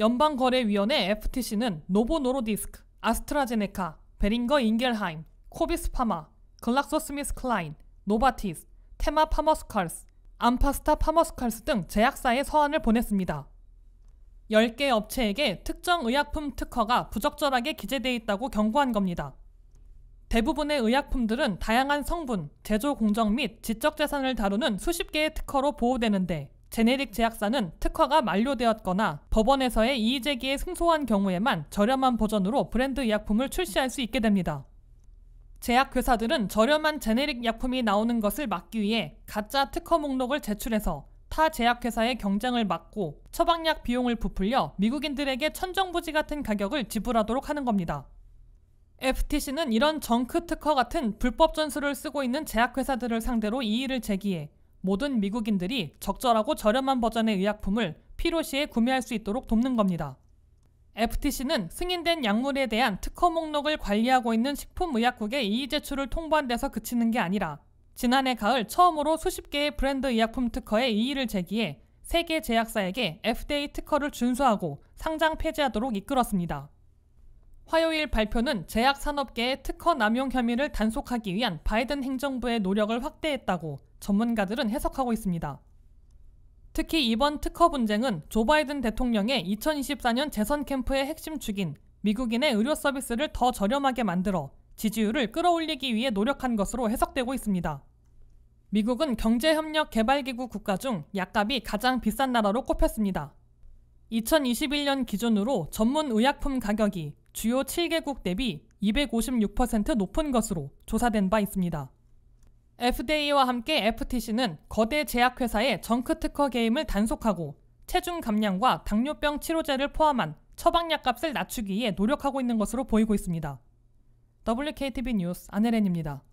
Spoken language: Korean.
연방거래위원회 FTC는 노보노로디스크, 아스트라제네카, 베링거 인겔하임, 코비스 파마, 글락소스미스 클라인, 노바티스, 테마 파머스칼스, 암파스타 파머스칼스 등 제약사에 서한을 보냈습니다. 10개 업체에게 특정 의약품 특허가 부적절하게 기재되어 있다고 경고한 겁니다. 대부분의 의약품들은 다양한 성분, 제조 공정 및 지적 재산을 다루는 수십 개의 특허로 보호되는데 제네릭 제약사는 특허가 만료되었거나 법원에서의 이의제기에 승소한 경우에만 저렴한 버전으로 브랜드 의약품을 출시할 수 있게 됩니다. 제약회사들은 저렴한 제네릭 약품이 나오는 것을 막기 위해 가짜 특허 목록을 제출해서 타 제약회사의 경쟁을 막고 처방약 비용을 부풀려 미국인들에게 천정부지 같은 가격을 지불하도록 하는 겁니다. FTC는 이런 정크 특허 같은 불법 전술을 쓰고 있는 제약회사들을 상대로 이의를 제기해 모든 미국인들이 적절하고 저렴한 버전의 의약품을 필요시에 구매할 수 있도록 돕는 겁니다. FTC는 승인된 약물에 대한 특허 목록을 관리하고 있는 식품의약국의 이의 제출을 통보한 데서 그치는 게 아니라 지난해 가을 처음으로 수십 개의 브랜드 의약품 특허에 이의를 제기해 세계 제약사에게 FDA 특허를 준수하고 상장 폐지하도록 이끌었습니다. 화요일 발표는 제약 산업계의 특허 남용 혐의를 단속하기 위한 바이든 행정부의 노력을 확대했다고 전문가들은 해석하고 있습니다. 특히 이번 특허 분쟁은 조 바이든 대통령의 2024년 재선 캠프의 핵심 축인 미국인의 의료 서비스를 더 저렴하게 만들어 지지율을 끌어올리기 위해 노력한 것으로 해석되고 있습니다. 미국은 경제협력개발기구 국가 중 약값이 가장 비싼 나라로 꼽혔습니다. 2021년 기준으로 전문 의약품 가격이 주요 7개국 대비 256% 높은 것으로 조사된 바 있습니다. FDA와 함께 FTC는 거대 제약회사의 정크 특허 게임을 단속하고 체중 감량과 당뇨병 치료제를 포함한 처방약 값을 낮추기 위해 노력하고 있는 것으로 보이고 있습니다. WKTV 뉴스 안혜렌입니다.